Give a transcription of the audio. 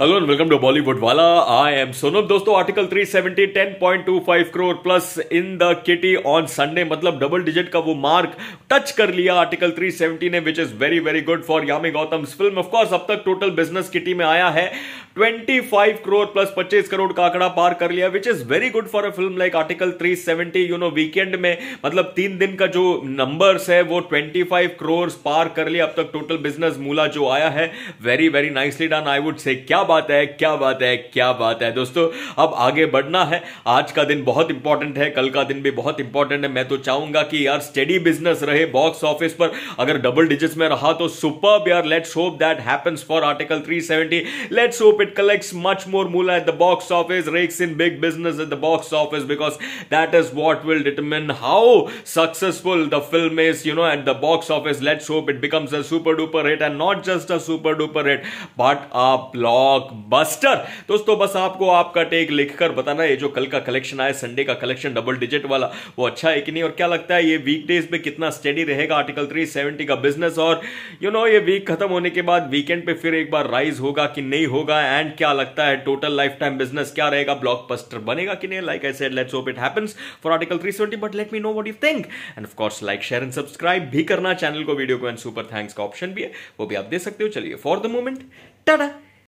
Hello and welcome to Bollywood वाला I am Sonam दोस्तों article 370 10.25 crore plus in the kitty on Sunday मतलब double digit का वो मार्क टच कर लिया आर्टिकल 370 ने which is very very good for Yami Gautam film of course अब तक टोटल बिजनेस किटी में आया है 25 करोड़ प्लस 25 करोड़ का आंकड़ा पार कर लिया which is very good for a film like article 370 you know weekend में मतलब तीन दिन का जो नंबर्स है वो 25 करोड़ पार कर लिया अब तक टोटल बिजनेस मूला जो आया है very very nicely done I would say क्या बात है क्या बात है क्या बात है दोस्तों अब आगे बढ़ना है आज का दिन बहुत इंपॉर्टेंट है कल का दिन भी बहुत इंपॉर्टेंट है मैं तो चाहूंगा कि यार स्टडी बिजनेस रहे बॉक्स ऑफिस पर अगर डबल डिजिट में रहा तो सुपर यार let's hope that happens for article 370 let's hope it collects much more moolah at the box office, rakes in big business at the box office because that is what will determine how successful the film is, you know, at the box office. Let's hope it becomes a super duper hit and not just a super duper hit, but a blockbuster. दोस्तों बस आपको आपका take लिखकर बताना ये जो कल का कलेक्शन आया संडे का कलेक्शन डबल डिजिट वाला वो अच्छा है कि नहीं और क्या लगता है ये वीक डेज पे कितना स्टडी रहेगा आर्टिकल 370 का बिजनेस और यू you नो know, ये वीक खत्म होने के बाद वीकेंड पे फिर एक बार राइज होगा कि नहीं होगा एंड क्या लगता है टोटल लाइफ टाइम बिजनेस क्या रहेगा ब्लॉक पस्टर बनेगा कि नहीं like I said let's hope it happens for article 370 but let me know what you think and of course like share and subscribe भी करना चैनल को वीडियो को एंड सुपर थैंक्स का ऑप्शन भी है वो भी आप दे सकते हो चलिए फॉर द मोमेंट टाटा